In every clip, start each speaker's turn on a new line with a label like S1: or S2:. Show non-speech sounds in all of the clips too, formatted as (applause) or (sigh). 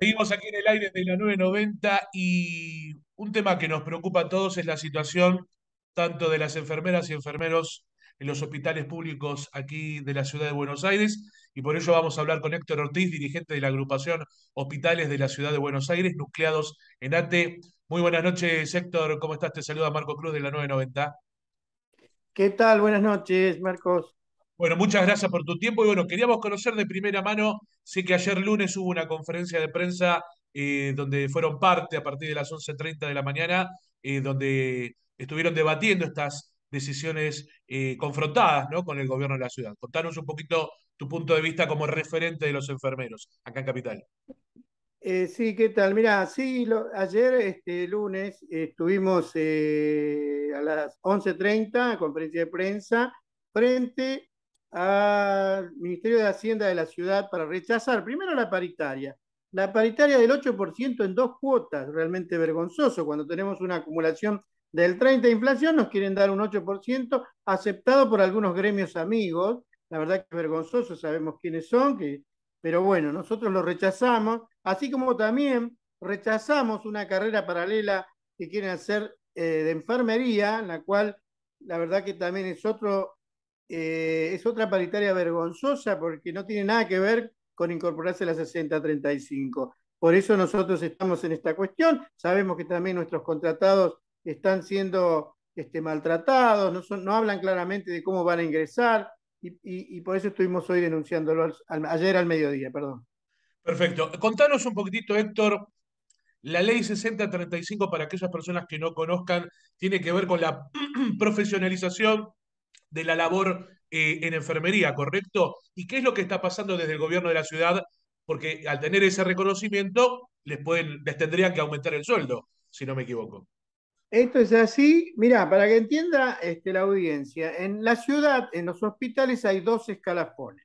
S1: Seguimos aquí en el aire de la 990 y un tema que nos preocupa a todos es la situación tanto de las enfermeras y enfermeros en los hospitales públicos aquí de la ciudad de Buenos Aires y por ello vamos a hablar con Héctor Ortiz, dirigente de la agrupación Hospitales de la ciudad de Buenos Aires, nucleados en ATE. Muy buenas noches, Héctor, ¿cómo estás? Te saluda Marco Cruz de la 990.
S2: ¿Qué tal? Buenas noches, Marcos.
S1: Bueno, muchas gracias por tu tiempo y bueno, queríamos conocer de primera mano, sé que ayer lunes hubo una conferencia de prensa eh, donde fueron parte a partir de las 11.30 de la mañana, eh, donde estuvieron debatiendo estas decisiones eh, confrontadas con el gobierno de la ciudad. Contanos un poquito tu punto de vista como referente de los enfermeros acá en Capital.
S2: sí, ¿qué tal? Mira, sí, ayer, este lunes, estuvimos a las 11.30, conferencia de prensa, frente al Ministerio de Hacienda de la ciudad para rechazar primero la paritaria. La paritaria del 8% en dos cuotas, realmente vergonzoso. Cuando tenemos una acumulación del 30% de inflación, nos quieren dar un 8% aceptado por algunos gremios amigos. La verdad que es vergonzoso, sabemos quiénes son, que... pero bueno, nosotros lo rechazamos, así como también rechazamos una carrera paralela que quieren hacer eh, de enfermería, la cual la verdad que también es otro eh, es otra paritaria vergonzosa porque no tiene nada que ver con incorporarse a la 6035 Por eso nosotros estamos en esta cuestión. Sabemos que también nuestros contratados están siendo este, maltratados, no, hablan claramente de cómo van a ingresar y, por eso estuvimos hoy denunciándolo ayer al mediodía, perdón.
S1: Perfecto. Contanos un poquitito, Héctor, la ley 6035 para aquellas personas que no conozcan tiene que ver con la (clears throat) profesionalización de la labor eh, en enfermería, ¿correcto? ¿Y qué es lo que está pasando desde el gobierno de la ciudad? Porque al tener ese reconocimiento, les, pueden, tendrían que aumentar el sueldo, si no me equivoco.
S2: Esto es así. Mira, para que entienda este, la audiencia, en la ciudad, en los hospitales, hay dos escalafones.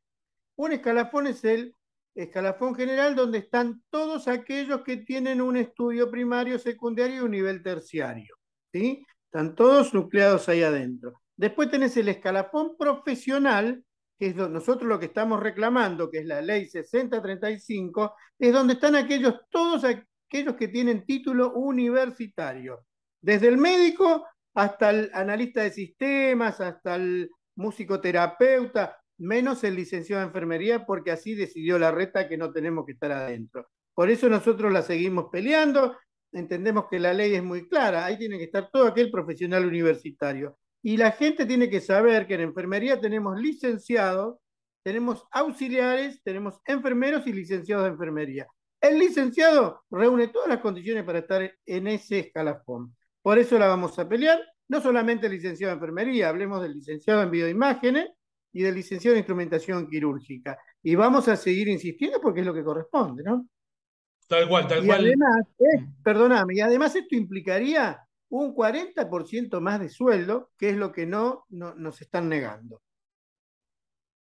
S2: Un escalafón es el escalafón general, donde están todos aquellos que tienen un estudio primario, secundario y un nivel terciario. ¿sí? Están todos nucleados ahí adentro. Después tenés el escalafón profesional, que es nosotros lo que estamos reclamando, que es la ley 6035, es donde están aquellos, todos aquellos que tienen título universitario, desde el médico hasta el analista de sistemas, hasta el musicoterapeuta, menos el licenciado de enfermería, porque así decidió la reta que no tenemos que estar adentro. Por eso nosotros la seguimos peleando, entendemos que la ley es muy clara, ahí tiene que estar todo aquel profesional universitario. Y la gente tiene que saber que en enfermería tenemos licenciados, tenemos auxiliares, tenemos enfermeros y licenciados de enfermería. El licenciado reúne todas las condiciones para estar en ese escalafón. Por eso la vamos a pelear, no solamente el licenciado de enfermería, hablemos del licenciado en videoimágenes y del licenciado en instrumentación quirúrgica. Y vamos a seguir insistiendo porque es lo que corresponde, ¿no?
S1: Tal cual, tal y Además,
S2: eh, mm. perdóname, y además esto implicaría un 40% más de sueldo, que es lo que no, nos están negando.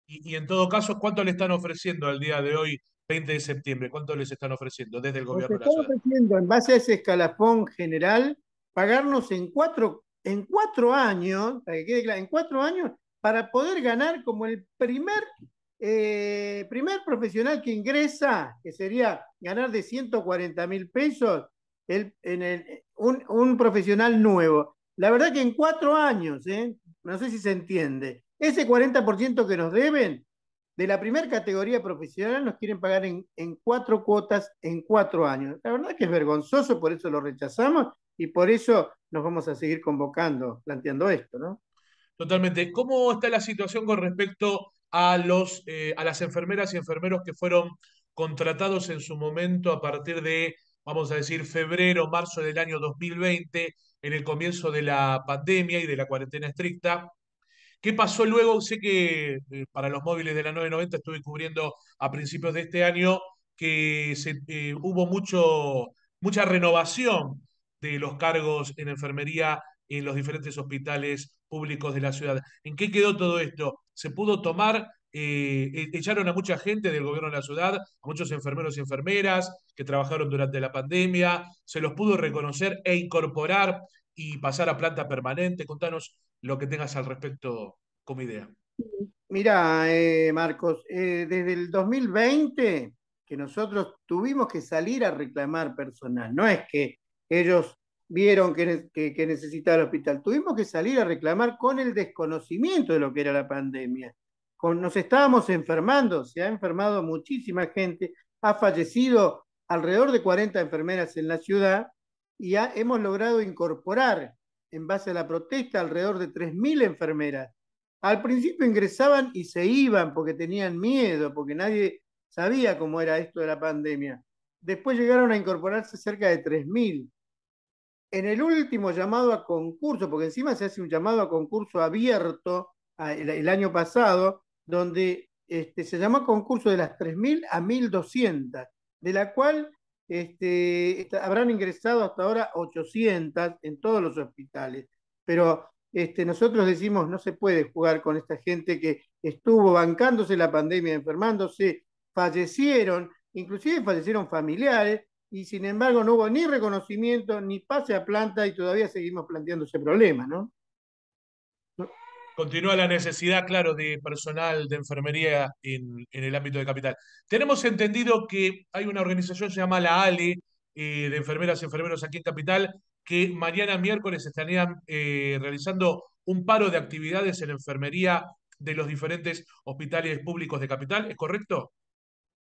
S1: Y, en todo caso, ¿cuánto le están ofreciendo al día de hoy, 20 de septiembre? ¿Cuánto les están ofreciendo desde el gobierno nacional?
S2: Están ofreciendo, en base a ese escalafón general, pagarnos en cuatro, en años, para que quede claro, en cuatro años, para poder ganar como el primer, eh, primer profesional que ingresa, que sería ganar de 140 mil pesos, el, en el, un, profesional nuevo. La verdad que en cuatro años, ¿eh? no sé si se entiende, ese 40% que nos deben de la primera categoría profesional nos quieren pagar en, en, cuatro cuotas en cuatro años. La verdad que es vergonzoso, por eso lo rechazamos y por eso nos vamos a seguir convocando, planteando esto, ¿no?
S1: Totalmente. ¿Cómo está la situación con respecto a, los, eh, a las enfermeras y enfermeros que fueron contratados en su momento a partir de vamos a decir, febrero, marzo del año 2020, en el comienzo de la pandemia y de la cuarentena estricta. ¿Qué pasó luego? Sé que eh, para los móviles de la 990 estuve cubriendo a principios de este año que eh, hubo mucho, mucha renovación de los cargos en enfermería en los diferentes hospitales públicos de la ciudad. ¿En qué quedó todo esto? ¿Se pudo tomar eh, e-, echaron a mucha gente del gobierno de la ciudad, a muchos enfermeros y enfermeras que trabajaron durante la pandemia, se los pudo reconocer e incorporar y pasar a planta permanente. Contanos lo que tengas al respecto
S2: como idea. Mira, eh, Marcos, eh, desde el 2020 que nosotros tuvimos que salir a reclamar personal, no es que ellos vieron que necesitaba el hospital, tuvimos que salir a reclamar con el desconocimiento de lo que era la pandemia nos estábamos enfermando, se ha enfermado muchísima gente, ha fallecido alrededor de 40 enfermeras en la ciudad y hemos logrado incorporar, en base a la protesta, alrededor de 3.000 enfermeras. Al principio ingresaban y se iban porque tenían miedo, porque nadie sabía cómo era esto de la pandemia. Después llegaron a incorporarse cerca de 3.000. En el último llamado a concurso, porque encima se hace un llamado a concurso abierto el año pasado, donde este, se llamó concurso de las 3.000 a 1.200, de la cual este, habrán ingresado hasta ahora 800 en todos los hospitales. Pero este, nosotros decimos, no se puede jugar con esta gente que estuvo bancándose la pandemia, enfermándose, fallecieron, inclusive fallecieron familiares, y sin embargo no hubo ni reconocimiento, ni pase a planta, y todavía seguimos planteando ese problema, ¿no?
S1: Continúa la necesidad, claro, de personal de enfermería en, el ámbito de capital. Tenemos entendido que hay una organización se llama la ALE, eh, de enfermeras y enfermeros aquí en Capital, que mañana miércoles estarían eh, realizando un paro de actividades en la enfermería de los diferentes hospitales públicos de Capital. ¿Es correcto?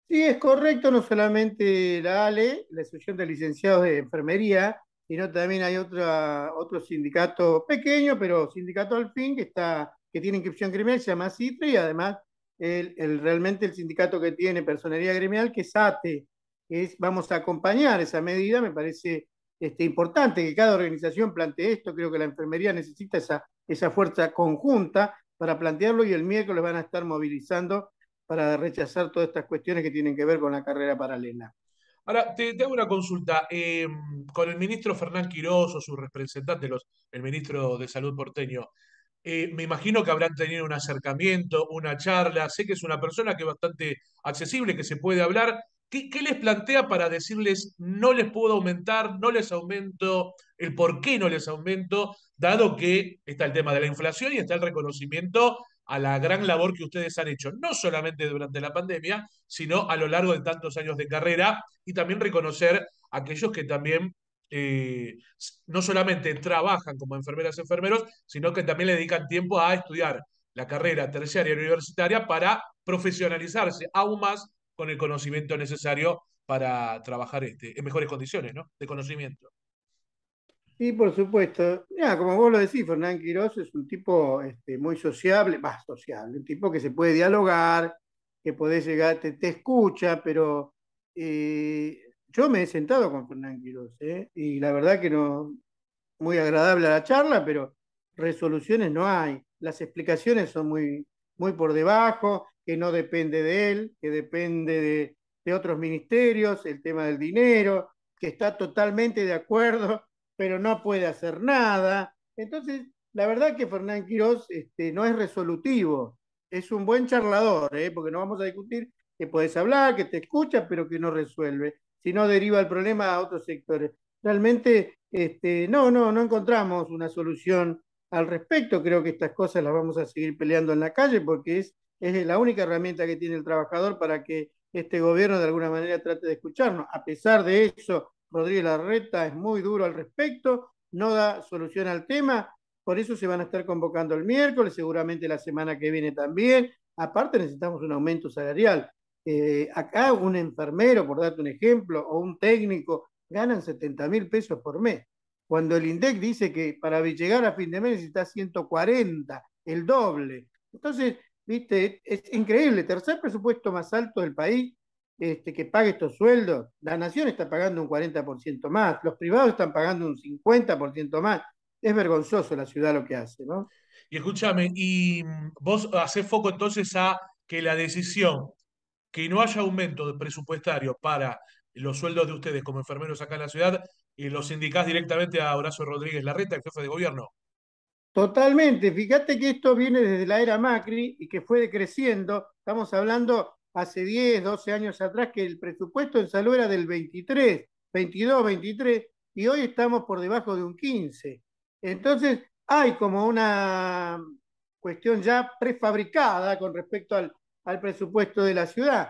S2: Sí, es correcto, no solamente la ALE, la Asociación de Licenciados de Enfermería, sino también hay otro sindicato pequeño, pero sindicato al fin, que, está, que tiene inscripción gremial, se llama CITRE, y además el, realmente el sindicato que tiene personería gremial, que es ATE. Es, vamos a acompañar esa medida, me parece este, importante que cada organización plantee esto, creo que la enfermería necesita esa, esa fuerza conjunta para plantearlo y el miércoles van a estar movilizando para rechazar todas estas cuestiones que tienen que ver con la carrera paralela.
S1: Ahora, te, hago una consulta. Em, con el ministro Fernán Quirós o su representante, el ministro de Salud porteño, eh, me imagino que habrán tenido un acercamiento, una charla. Sé que es una persona que es bastante accesible, que se puede hablar. ¿Qué, qué les plantea para decirles no les puedo aumentar, no les aumento, el por qué no les aumento, dado que está el tema de la inflación y está el reconocimiento a la gran labor que ustedes han hecho, no solamente durante la pandemia, sino a lo largo de tantos años de carrera y también reconocer a aquellos que también eh, no solamente trabajan como enfermeras y enfermeros, sino que también le dedican tiempo a estudiar la carrera terciaria universitaria para profesionalizarse aún más con el conocimiento necesario para trabajar este, en mejores condiciones de conocimiento.
S2: Y por supuesto, como vos lo decís, Fernán Quiroz es un tipo este, muy sociable, más sociable, un tipo que se puede dialogar, que podés llegar, te, escucha, pero eh, yo me he sentado con Fernán Quiroz, ¿eh? y la verdad que no, muy agradable la charla, pero resoluciones no hay. Las explicaciones son muy, muy por debajo, que no depende de él, que depende de, de otros ministerios, el tema del dinero, que está totalmente de acuerdo pero no puede hacer nada. Entonces, la verdad que Fernán Quiroz este, no es resolutivo, es un buen charlador, ¿eh? porque no vamos a discutir que puedes hablar, que te escuchas pero que no resuelve, si no deriva el problema a otros sectores. Realmente, este, no, no, no encontramos una solución al respecto. Creo que estas cosas las vamos a seguir peleando en la calle porque es, es la única herramienta que tiene el trabajador para que este gobierno de alguna manera trate de escucharnos. A pesar de eso, Rodríguez Larreta es muy duro al respecto, no da solución al tema, por eso se van a estar convocando el miércoles, seguramente la semana que viene también. Aparte necesitamos un aumento salarial. Eh, acá un enfermero, por darte un ejemplo, o un técnico, ganan 70 mil pesos por mes. Cuando el INDEC dice que para llegar a fin de mes necesita 140, el doble. Entonces, viste, es increíble, tercer presupuesto más alto del país este, que pague estos sueldos. La nación está pagando un 40% más, los privados están pagando un 50% más. Es vergonzoso la ciudad lo que hace, ¿no?
S1: Y escúchame, y mm, vos haces foco entonces a que la decisión que no haya aumento presupuestario para los sueldos de ustedes como enfermeros acá en la ciudad, y los indicás directamente a Horacio Rodríguez Larreta, el jefe de gobierno.
S2: Totalmente, fíjate que esto viene desde la era Macri y que fue decreciendo. Estamos hablando hace 10, 12 años atrás que el presupuesto en salud era del 23, 22, 23, y hoy estamos por debajo de un 15. Entonces, hay como una cuestión ya prefabricada con respecto al, presupuesto de la ciudad.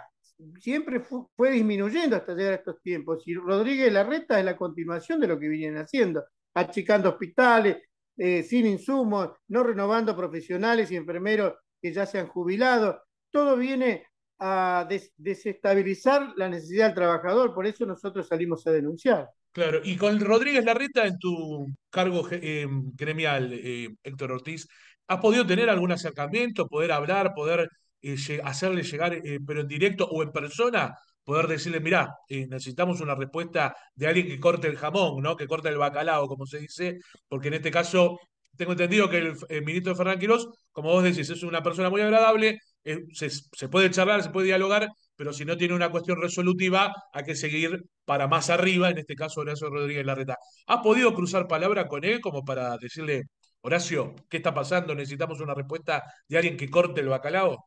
S2: Siempre fue, disminuyendo hasta llegar a estos tiempos. Y Rodríguez Larreta es la continuación de lo que vienen haciendo, achicando hospitales, eh, sin insumos, no renovando profesionales y enfermeros que ya se han jubilado. Todo viene a desestabilizar la necesidad del trabajador, por eso nosotros salimos a denunciar.
S1: Claro, y con Rodríguez Larreta en tu cargo eh, gremial, eh, Héctor Ortiz, ¿has podido tener algún acercamiento, poder hablar, poder eh, hacerle llegar, pero en directo o en persona, poder decirle, mirá, necesitamos una respuesta de alguien que corte el jamón, ¿no? Que corte el bacalao, como se dice, porque en este caso tengo entendido que el, ministro Fernández como vos decís, es una persona muy agradable, eh, se, puede charlar, se puede dialogar, pero si no tiene una cuestión resolutiva, hay que seguir para más arriba, en este caso Horacio Rodríguez Larreta. ¿Ha podido cruzar palabra con él como para decirle, Horacio, ¿qué está pasando? Necesitamos una respuesta de alguien que corte el bacalao?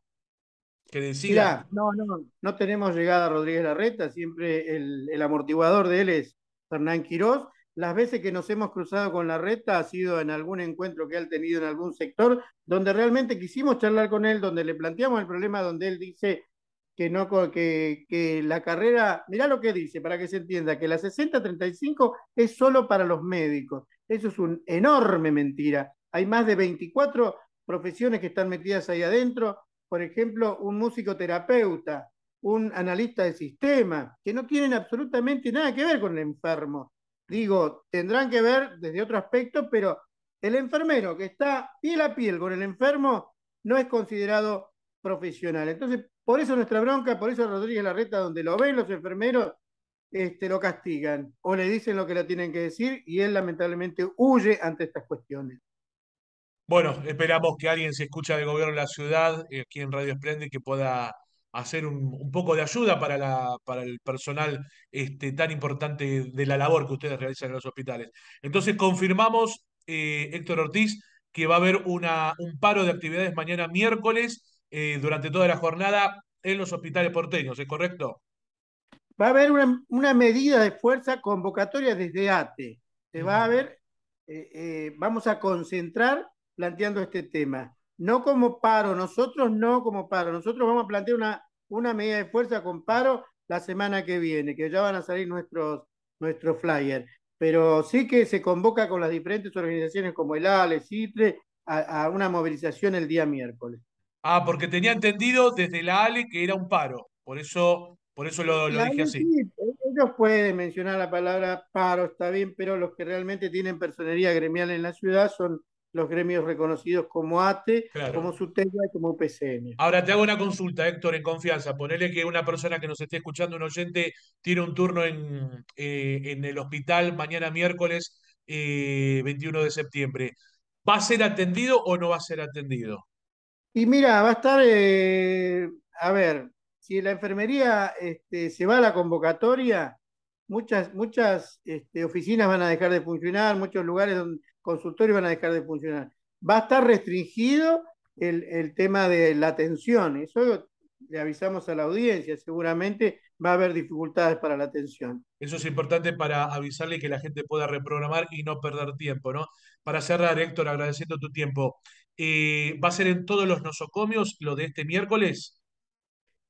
S1: Que decida.
S2: no, no, no tenemos llegada a Rodríguez Larreta, siempre el, el amortiguador de él es Fernán Quiroz las veces que nos hemos cruzado con la reta ha sido en algún encuentro que él ha tenido en algún sector, donde realmente quisimos charlar con él, donde le planteamos el problema, donde él dice que no que, que la carrera, mirá lo que dice, para que se entienda, que la 60-35 es solo para los médicos. Eso es una enorme mentira. Hay más de 24 profesiones que están metidas ahí adentro. Por ejemplo, un musicoterapeuta, un analista de sistema, que no tienen absolutamente nada que ver con el enfermo digo, tendrán que ver desde otro aspecto, pero el enfermero que está piel a piel con el enfermo no es considerado profesional. Entonces, por eso nuestra bronca, por eso Rodríguez Larreta, donde lo ven los enfermeros, este, lo castigan o le dicen lo que le tienen que decir y él lamentablemente huye ante estas cuestiones.
S1: Bueno, esperamos que alguien se escucha del gobierno de la ciudad, eh, aquí en Radio Esplende, que pueda hacer un, poco de ayuda para, el personal este, tan importante de la labor que ustedes realizan en los hospitales. Entonces, confirmamos, eh, Héctor Ortiz, que va a haber un paro de actividades mañana miércoles eh, durante toda la jornada en los hospitales porteños, ¿es correcto?
S2: Va a haber una, medida de fuerza convocatoria desde ATE. Se va a ver, eh, vamos a concentrar planteando este tema no como paro, nosotros no como paro, nosotros vamos a plantear una, una medida de fuerza con paro la semana que viene, que ya van a salir nuestros, nuestros flyers, pero sí que se convoca con las diferentes organizaciones como el ALE, CITRE, a, una movilización el día miércoles.
S1: Ah, porque tenía entendido desde la ALE que era un paro, por eso, por eso lo, dije así. Sí,
S2: ellos pueden mencionar la palabra paro, está bien, pero los que realmente tienen personería gremial en la ciudad son los gremios reconocidos como ATE, como SUTECA y como PCM.
S1: Ahora te hago una consulta, Héctor, en confianza. Ponele que una persona que nos esté escuchando, un oyente, tiene un turno eh, en, el hospital mañana miércoles 21 eh, de septiembre. ¿Va a ser atendido o no va a ser atendido?
S2: Y mira, va a estar, eh, a ver, si la enfermería este, se va a la convocatoria, muchas, muchas este, oficinas van a dejar de funcionar, muchos lugares donde consultorios van a dejar de funcionar. Va a estar restringido el, tema de la atención. Eso le avisamos a la audiencia, seguramente va a haber dificultades para la atención.
S1: Eso es importante para avisarle que la gente pueda reprogramar y no perder tiempo, ¿no? Para cerrar, Héctor, agradeciendo tu tiempo, eh, ¿va a ser en todos los nosocomios lo de este miércoles?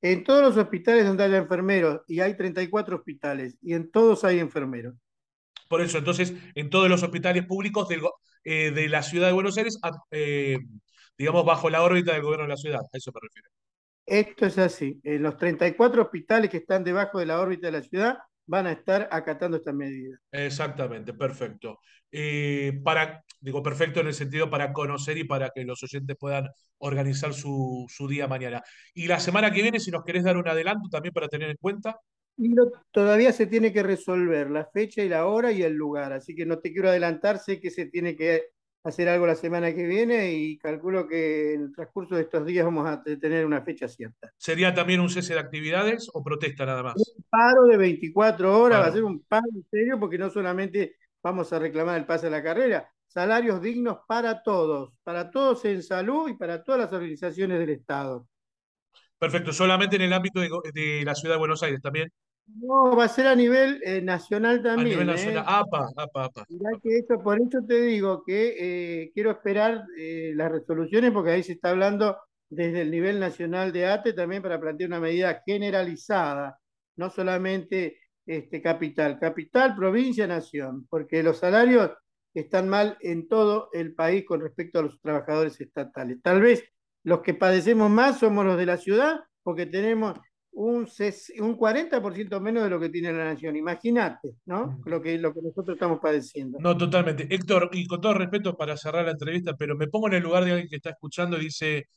S2: En todos los hospitales donde haya enfermeros, y hay 34 hospitales, y en todos hay enfermeros.
S1: Por eso, entonces, en todos los hospitales públicos eh, de la ciudad de Buenos Aires, eh, digamos, bajo la órbita del gobierno de la ciudad, a eso me refiero.
S2: Esto es así. En eh, los 34 hospitales que están debajo de la órbita de la ciudad van a estar acatando estas medidas.
S1: Exactamente, perfecto. para, digo perfecto en el sentido para conocer y para que los oyentes puedan organizar su, su día mañana. Y la semana que viene, si nos querés dar un adelanto también para tener en
S2: cuenta. Y todavía se tiene que resolver la fecha y la hora y el lugar, así que no te quiero adelantar, sé que se tiene que hacer algo la semana que viene y calculo que en el transcurso de estos días vamos a tener una fecha cierta.
S1: ¿Sería también un cese de actividades o protesta nada más?
S2: Un paro de 24 horas, va a ser un paro serio porque no solamente vamos a reclamar el pase a la carrera, salarios dignos para todos, para todos en salud y para todas las organizaciones del Estado.
S1: Perfecto, solamente en el ámbito de la ciudad de Buenos Aires también.
S2: No, va a ser a nivel eh, nacional también. A nivel nacional. ¿eh?
S1: APA, APA, APA.
S2: por eso te digo que eh, quiero esperar las resoluciones porque ahí se está hablando desde el nivel nacional de ATE también para plantear una medida generalizada, no solamente este, capital, capital, provincia, nación, porque los salarios están mal en todo el país con respecto a los trabajadores estatales. Tal vez los que padecemos más somos los de la ciudad porque tenemos un, 40% menos de lo que tiene la nación. Imagínate, ¿no? Mm. Lo que, lo que nosotros estamos padeciendo. No,
S1: totalmente. Héctor, y con todo respeto para cerrar la entrevista, pero me pongo en el lugar de alguien que está escuchando y dice,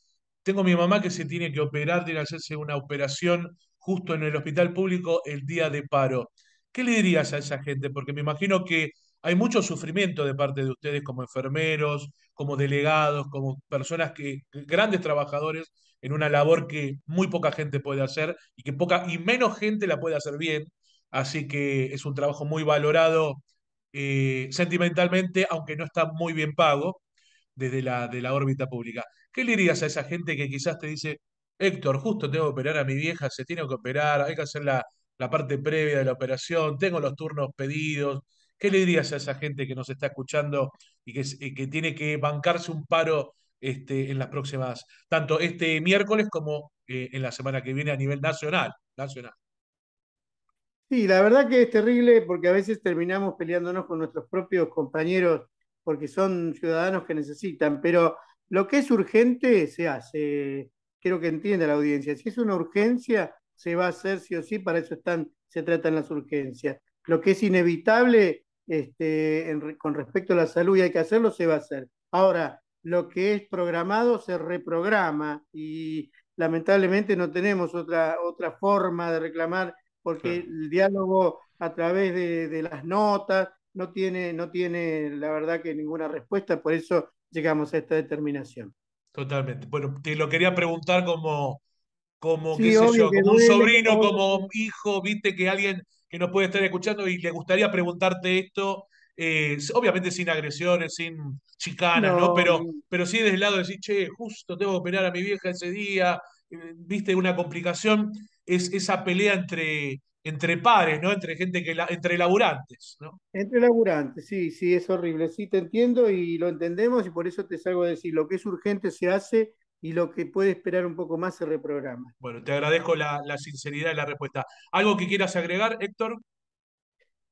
S1: tengo mi mamá que se tiene que operar, tiene que hacerse una operación justo en el hospital público el día de paro. ¿Qué le dirías a esa gente? Porque me imagino que hay mucho sufrimiento de parte de ustedes como enfermeros, como delegados, como personas que, grandes trabajadores en una labor que muy poca gente puede hacer y que poca y menos gente la puede hacer bien. Así que es un trabajo muy valorado eh, sentimentalmente, aunque no está muy bien pago desde la, de la órbita pública. ¿Qué le dirías a esa gente que quizás te dice, Héctor, justo tengo que operar a mi vieja, se tiene que operar, hay que hacer la, parte previa de la operación, tengo los turnos pedidos? ¿Qué le dirías a esa gente que nos está escuchando y que, y que tiene que bancarse un paro este, en las próximas, tanto este miércoles como eh, en la semana que viene a nivel nacional. nacional.
S2: Sí, la verdad que es terrible porque a veces terminamos peleándonos con nuestros propios compañeros porque son ciudadanos que necesitan, pero lo que es urgente se hace. Quiero que entienda la audiencia. Si es una urgencia, se va a hacer sí o sí, para eso están, se tratan las urgencias. Lo que es inevitable este, con respecto a la salud y hay que hacerlo, se va a hacer. Ahora, lo que es programado se reprograma y lamentablemente no tenemos otra, otra forma de reclamar porque el diálogo a través de, las notas no tiene, no tiene la verdad que ninguna respuesta, por eso llegamos a esta determinación.
S1: Totalmente. Bueno, te lo quería preguntar como, como, como un sobrino, como hijo, viste que alguien que nos puede estar escuchando y le gustaría preguntarte esto eh, obviamente sin agresiones, sin chicanas, ¿no? Pero, pero sí desde el lado de decir, che, justo tengo que operar a mi vieja ese día, eh, viste, una complicación, es esa pelea entre, entre pares, ¿no? Entre gente que la, entre laburantes,
S2: ¿no? Entre laburantes, sí, sí, es horrible. Sí, te entiendo y lo entendemos y por eso te salgo a decir, lo que es urgente se hace y lo que puede esperar un poco más se reprograma.
S1: Bueno, te agradezco la, la sinceridad de la respuesta. ¿Algo que quieras agregar, Héctor?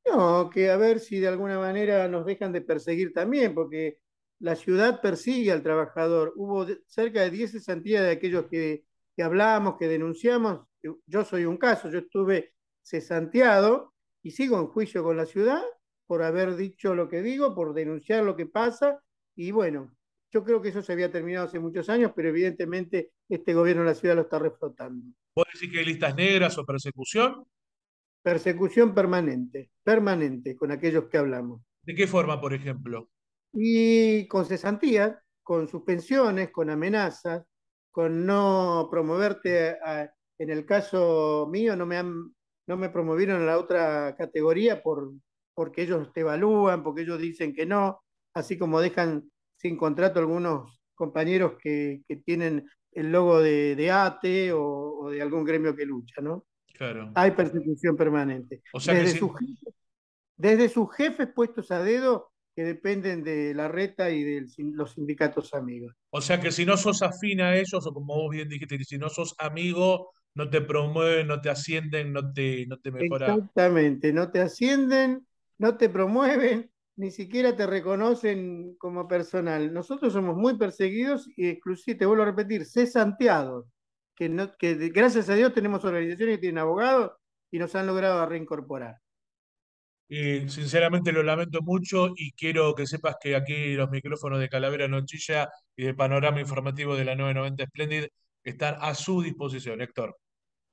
S2: No, que a ver si de alguna manera nos dejan de perseguir también, porque la ciudad persigue al trabajador. Hubo cerca de 10 cesantías de aquellos que, que hablamos, que denunciamos. Yo soy un caso, yo estuve cesanteado y sigo en juicio con la ciudad por haber dicho lo que digo, por denunciar lo que pasa. Y bueno, yo creo que eso se había terminado hace muchos años, pero evidentemente este gobierno de la ciudad lo está reflotando.
S1: ¿Puede decir que hay listas negras o persecución?
S2: persecución permanente, permanente con aquellos que hablamos.
S1: ¿De qué forma, por ejemplo?
S2: Y con cesantía, con suspensiones, con amenazas, con no promoverte. en el caso mío, no me, han, no me promovieron a la otra categoría por, porque ellos te evalúan, porque ellos dicen que no, así como dejan sin contrato algunos compañeros que, tienen el logo de, ATE e o, de algún gremio que lucha, ¿no? Hay persecución permanente. desde, sus jefes, puestos a dedo que dependen de la reta y de los sindicatos amigos.
S1: O sea que si no sos afín a ellos, o como vos bien dijiste, si no sos amigo, no te promueven, no te ascienden, no
S2: te, te mejoran. Exactamente, no te ascienden, no te promueven, ni siquiera te reconocen como personal. Nosotros somos muy perseguidos y exclusivos, te vuelvo a repetir, cesanteados que, gracias a Dios tenemos organizaciones que tienen abogados y nos han logrado reincorporar.
S1: Y sinceramente lo lamento mucho y quiero que sepas que aquí los micrófonos de Calavera Nochilla y de panorama informativo de la 990 Splendid están a su disposición, Héctor.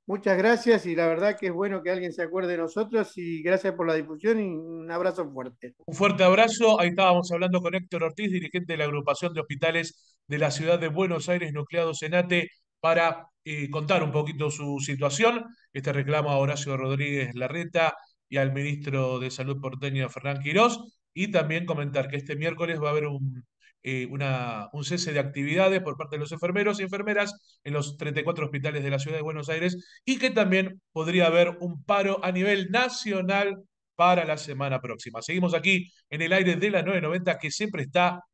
S2: Muchas gracias y la verdad que es bueno que alguien se acuerde de nosotros y gracias por la difusión y un abrazo fuerte.
S1: Un fuerte abrazo. Ahí estábamos hablando con Héctor Ortiz, dirigente de la agrupación de hospitales de la ciudad de Buenos Aires, nucleado Senate para eh, contar un poquito su situación. Este reclamo a Horacio Rodríguez Larreta y al ministro de Salud porteño Fernán Quirós. Y también comentar que este miércoles va a haber un, eh, un cese de actividades por parte de los enfermeros y enfermeras en los 34 hospitales de la ciudad de Buenos Aires y que también podría haber un paro a nivel nacional para la semana próxima. Seguimos aquí en el aire de la 990 que siempre está